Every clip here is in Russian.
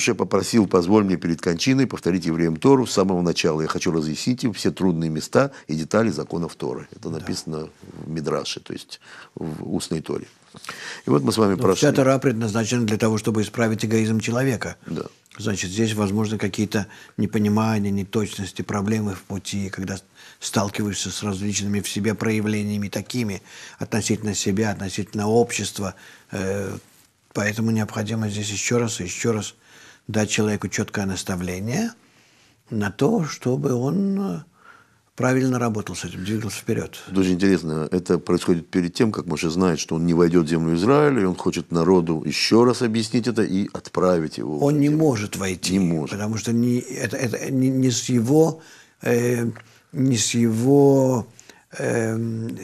Муше попросил, позволь мне перед кончиной повторить евреям Тору с самого начала. Я хочу разъяснить им все трудные места и детали законов Торы. Это написано да. в Мидраше, то есть в устной Торе. И вот мы с вами Но прошли. Вся Тора предназначена для того, чтобы исправить эгоизм человека. Да. Значит, здесь, возможно, какие-то непонимания, неточности, проблемы в пути, когда сталкиваешься с различными в себе проявлениями такими относительно себя, относительно общества. Э, поэтому необходимо здесь еще раз и еще раз – дать человеку четкое наставление на то, чтобы он э, правильно работал с этим, двигался вперед. Это очень интересно. Это происходит перед тем, как Моше знает, что он не войдет в землю Израиля, и он хочет народу еще раз объяснить это и отправить его. Он не может войти. Не может. Потому что не, это, это не, не с его, э, не с его э,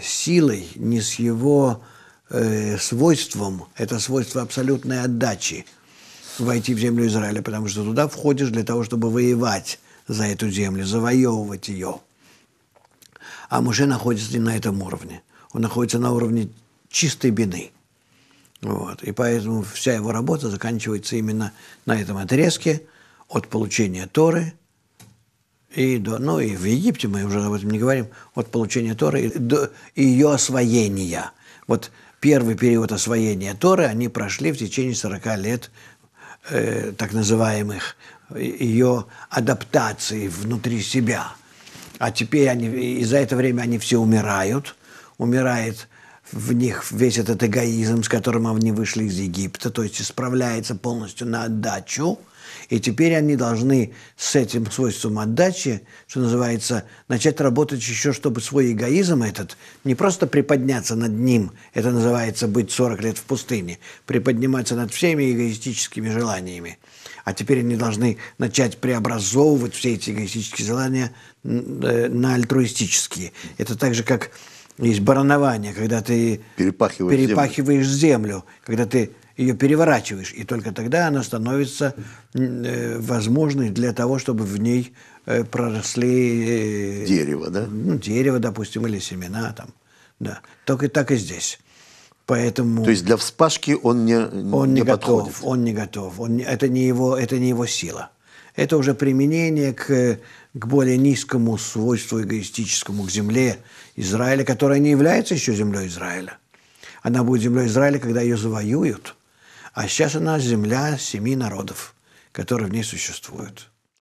силой, не с его э, свойством. Это свойство абсолютной отдачи войти в землю Израиля, потому что туда входишь для того, чтобы воевать за эту землю, завоевывать ее. А Муше находится не на этом уровне. Он находится на уровне чистой беды. Вот. И поэтому вся его работа заканчивается именно на этом отрезке от получения Торы и до, ну и в Египте, мы уже об этом не говорим, от получения Торы и до ее освоения. Вот первый период освоения Торы они прошли в течение 40 лет Э, так называемых, ее адаптации внутри себя. А теперь они, и за это время они все умирают. Умирает в них весь этот эгоизм, с которым они вышли из Египта, то есть исправляется полностью на отдачу, и теперь они должны с этим свойством отдачи, что называется, начать работать еще, чтобы свой эгоизм этот, не просто приподняться над ним, это называется быть 40 лет в пустыне, приподниматься над всеми эгоистическими желаниями, а теперь они должны начать преобразовывать все эти эгоистические желания э, на альтруистические. Это так же, как есть баранование, когда ты перепахиваешь, перепахиваешь землю. землю, когда ты ее переворачиваешь, и только тогда она становится э, возможной для того, чтобы в ней э, проросли... Э, дерево, да? Ну, дерево, допустим, или семена там, да. Только так и здесь. Поэтому... То есть для вспашки он не, он не, не готов, подходит. Он не готов, он не это, не его, это не его сила. Это уже применение к, к более низкому свойству эгоистическому, к земле Израиля, которая не является еще землей Израиля. Она будет землей Израиля, когда ее завоюют. А сейчас она земля семи народов, которые в ней существуют.